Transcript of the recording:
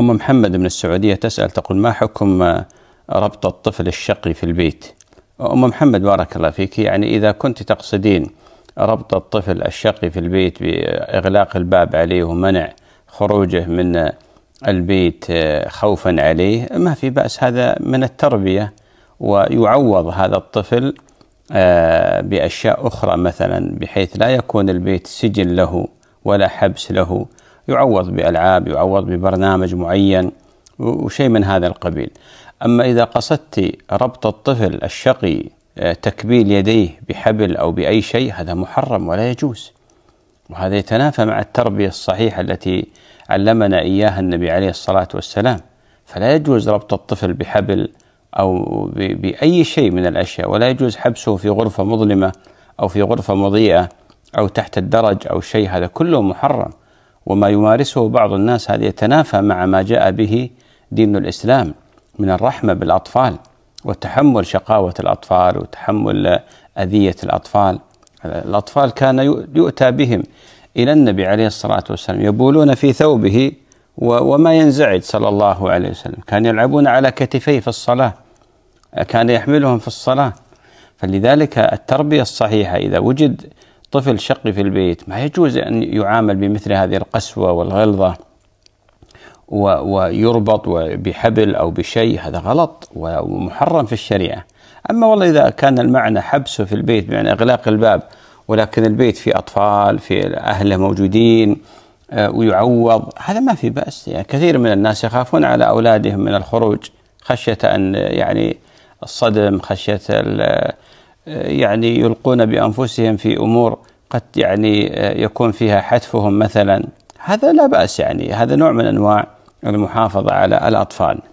أم محمد من السعودية تسأل تقول ما حكم آه، ربط الطفل الشقي في البيت أم محمد بارك الله فيك يعني إذا كنت تقصدين ربط الطفل الشقي في البيت بإغلاق الباب عليه ومنع خروجه من البيت آه، خوفا عليه ما في بأس هذا من التربية ويعوض هذا الطفل آه، بأشياء أخرى مثلا بحيث لا يكون البيت سجن له ولا حبس له يعوض بألعاب يعوض ببرنامج معين وشيء من هذا القبيل أما إذا قصدت ربط الطفل الشقي آه، تكبيل يديه بحبل أو بأي شيء هذا محرم ولا يجوز وهذا يتنافى مع التربية الصحيحة التي علمنا إياها النبي عليه الصلاة والسلام فلا يجوز ربط الطفل بحبل أو بأي شيء من الأشياء ولا يجوز حبسه في غرفة مظلمة أو في غرفة مضيئة أو تحت الدرج أو شيء هذا كله محرم وما يمارسه بعض الناس هذا يتنافى مع ما جاء به دين الاسلام من الرحمه بالاطفال وتحمل شقاوه الاطفال وتحمل اذيه الاطفال الاطفال كان يؤتى بهم الى النبي عليه الصلاه والسلام يبولون في ثوبه وما ينزعج صلى الله عليه وسلم كان يلعبون على كتفيه في الصلاه كان يحملهم في الصلاه فلذلك التربيه الصحيحه اذا وجد طفل شقي في البيت ما يجوز أن يعامل بمثل هذه القسوة والغلظة ويربط بحبل أو بشيء هذا غلط ومحرم في الشريعة أما والله إذا كان المعنى حبسه في البيت بمعنى إغلاق الباب ولكن البيت فيه أطفال في أهله موجودين آه، ويعوض هذا ما في بأس يعني كثير من الناس يخافون على أولادهم من الخروج خشية أن يعني الصدم خشية يعني يلقون بأنفسهم في أمور قد يعني يكون فيها حتفهم مثلا هذا لا بأس يعني هذا نوع من أنواع المحافظة على الأطفال